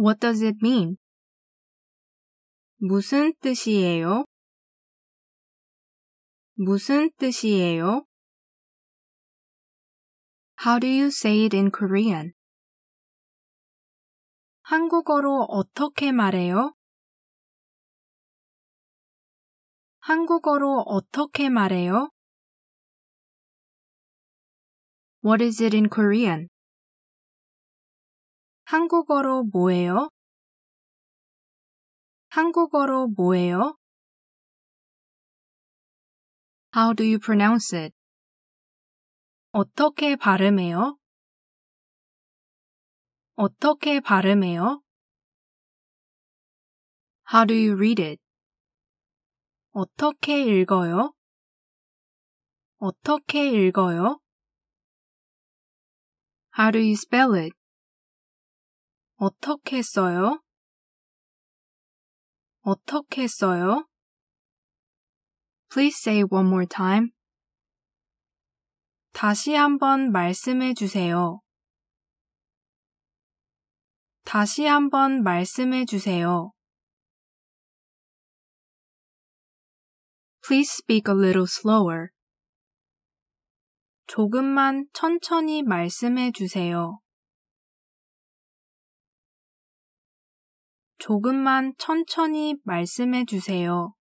What does it mean? 무슨 뜻이에요? 무슨 뜻이에요? How do you say it in Korean? 한국어로 어떻게 말해요? 한국어로 어떻게 말해요? What is it in Korean? 한국어로 뭐예요? 한국어로 뭐예요? How do you pronounce it? 어떻게 발음해요? 어떻게 발음해요? How do you read it? 어떻게 읽어요? 어떻게 읽어요? How do you spell it? 어떻게 써요? 어떻게 써요? Please say one more time. 다시 한번 말씀해 주세요. 다시 한번 말씀해 주세요. Please speak a little slower. 조금만 천천히 말씀해 주세요. 조금만 천천히 말씀해 주세요.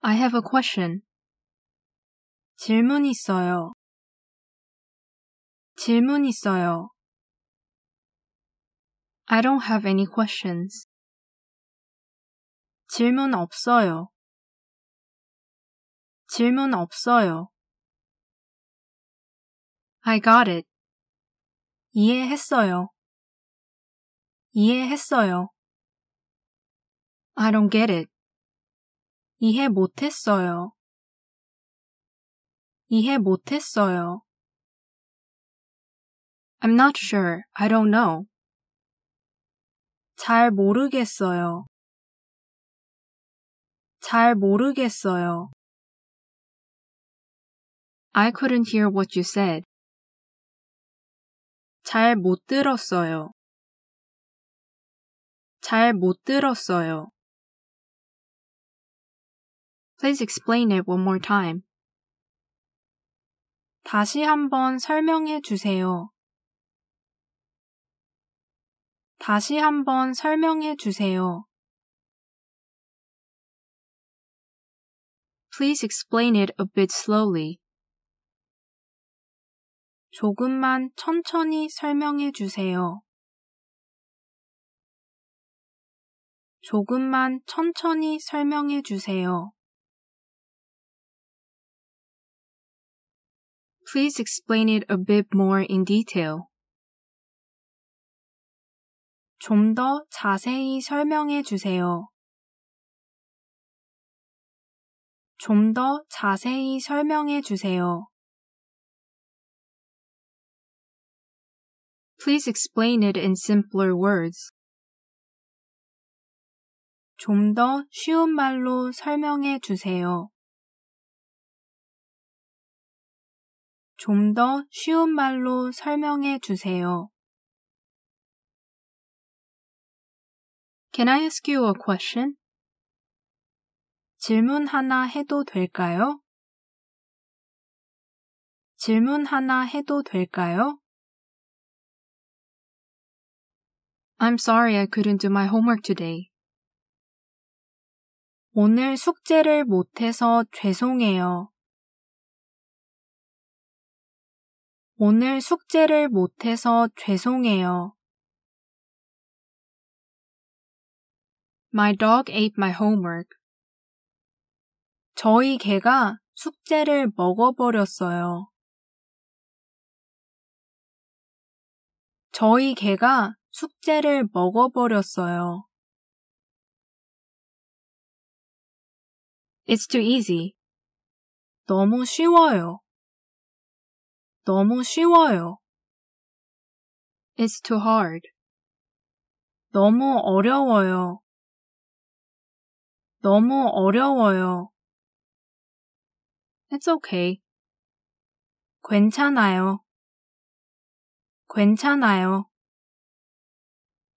I have a question. 질문 있어요. 질문 있어요. I don't have any questions. 질문 없어요. 질문 없어요. I got it. 이해했어요. 이해했어요. I don't get it. 이해 못했어요. 이해 못했어요. I'm not sure. I don't know. 잘 모르겠어요. 잘 모르겠어요. I couldn't hear what you said. 잘못 들었어요. 잘못 들었어요. Please explain it one more time. 다시 한번 설명해 주세요. 다시 한번 설명해 주세요. Please explain it a bit slowly. 조금만 천천히 설명해 주세요. 조금만 천천히 설명해 주세요. Please explain it a bit more in detail. 좀 더 자세히 설명해 주세요. 좀 더 자세히 설명해 주세요. Please explain it in simpler words. 좀 더 쉬운 말로 설명해 주세요. 좀 더 쉬운 말로 설명해 주세요. Can I ask you a question? 질문 하나 해도 될까요? 질문 하나 해도 될까요? I'm sorry I couldn't do my homework today. 오늘 숙제를 못해서 죄송해요. 오늘 숙제를 못해서 죄송해요. My dog ate my homework. 저희 개가 숙제를 먹어버렸어요. 저희 개가 숙제를 먹어버렸어요. It's too easy. 너무 쉬워요. 너무 쉬워요. It's too hard. 너무 어려워요. 너무 어려워요. It's okay. 괜찮아요. 괜찮아요.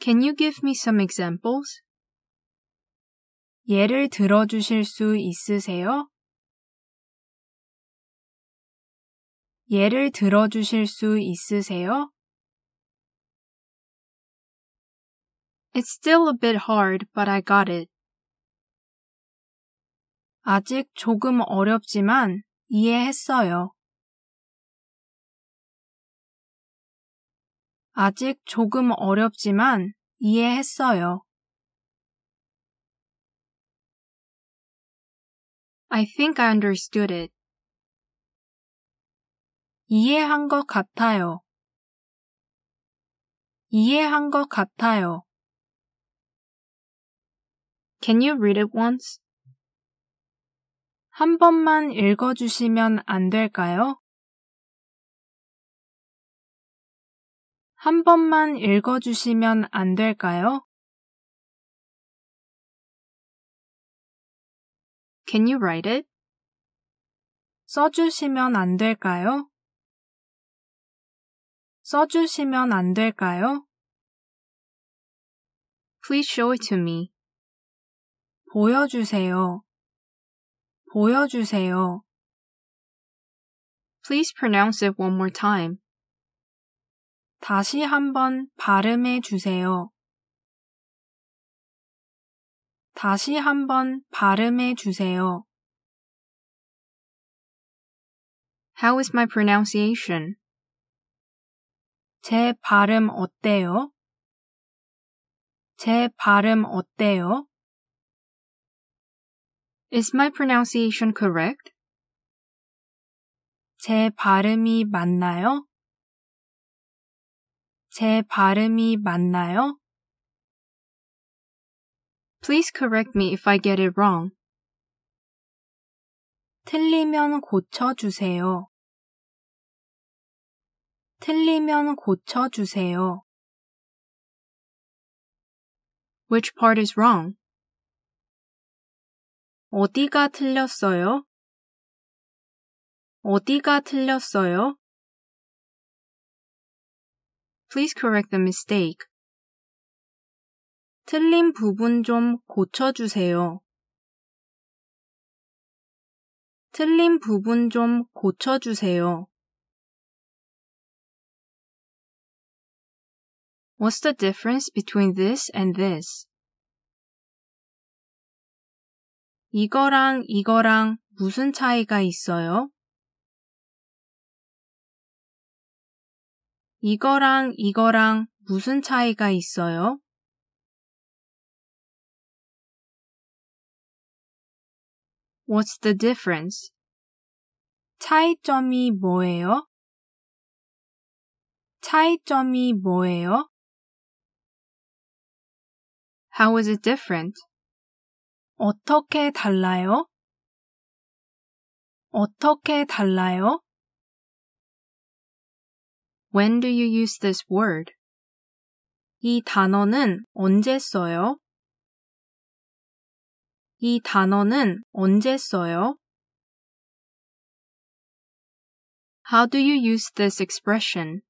Can you give me some examples? 예를 들어 주실 수 있으세요? 예를 들어 주실 수 있으세요? It's still a bit hard, but I got it. 아직 조금 어렵지만 이해했어요. 아직 조금 어렵지만 이해했어요. I think I understood it. 이해한 것 같아요. 이해한 것 같아요. Can you read it once? 한 번만 읽어주시면 안 될까요? 한 번만 읽어주시면 안 될까요? Can you write it? 써주시면 안 될까요? 써주시면 안 될까요? Please show it to me. 보여주세요. 보여주세요. Please pronounce it one more time. 다시 한번 발음해 주세요. 다시 한번 발음해 주세요. How is my pronunciation? 제 발음 어때요? 제 발음 어때요? Is my pronunciation correct? 제 발음이 맞나요? 제 발음이 맞나요? Please correct me if I get it wrong. 틀리면 고쳐주세요. 틀리면 고쳐주세요. Which part is wrong? 어디가 틀렸어요? 어디가 틀렸어요? Please correct the mistake. 틀린 부분 좀 고쳐주세요. 틀린 부분 좀 고쳐주세요. What's the difference between this and this? 이거랑 이거랑 무슨 차이가 있어요? 이거랑 이거랑 무슨 차이가 있어요? What's the difference? 차이점이 뭐예요? 차이점이 뭐예요? How is it different? 어떻게 달라요? 어떻게 달라요? When do you use this word? 이 단어는 언제 써요? 이 단어는 언제 써요? How do you use this expression?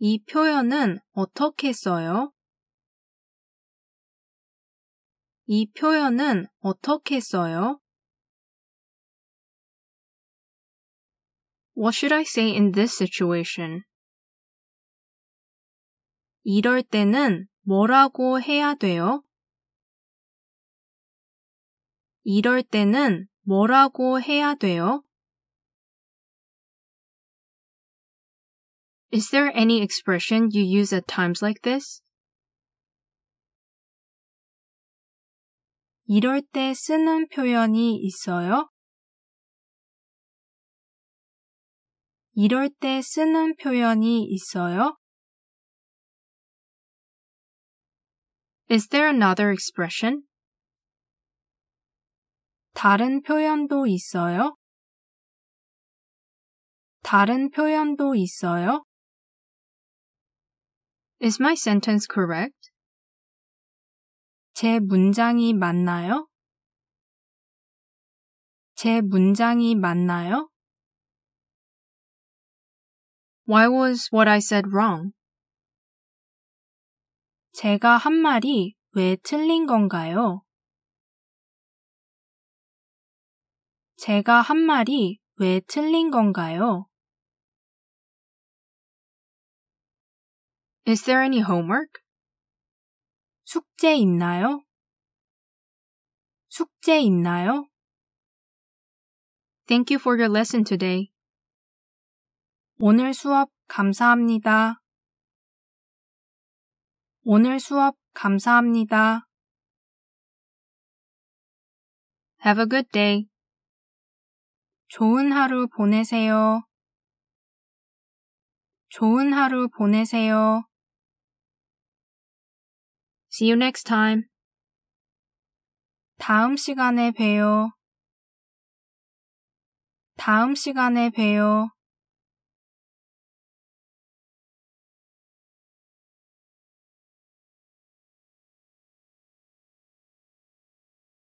이 표현은 어떻게 써요? 이 표현은 어떻게 써요? What should I say in this situation? 이럴 때는 뭐라고 해야 돼요? 이럴 때는 뭐라고 해야 돼요? Is there any expression you use at times like this? 이럴 때 쓰는 표현이 있어요? 이럴 때 쓰는 표현이 있어요? Is there another expression? 다른 표현도 있어요? 다른 표현도 있어요? Is my sentence correct? 제 문장이 맞나요? 제 문장이 맞나요? Why was what I said wrong? 제가 한 말이 왜 틀린 건가요? 제가 한 말이 왜 틀린 건가요? Is there any homework? 숙제 있나요? 숙제 있나요? Thank you for your lesson today. 오늘 수업 감사합니다. 오늘 수업 감사합니다. Have a good day. 좋은 하루 보내세요. 좋은 하루 보내세요. See you next time. 다음 시간에 봬요. 다음 시간에 봬요.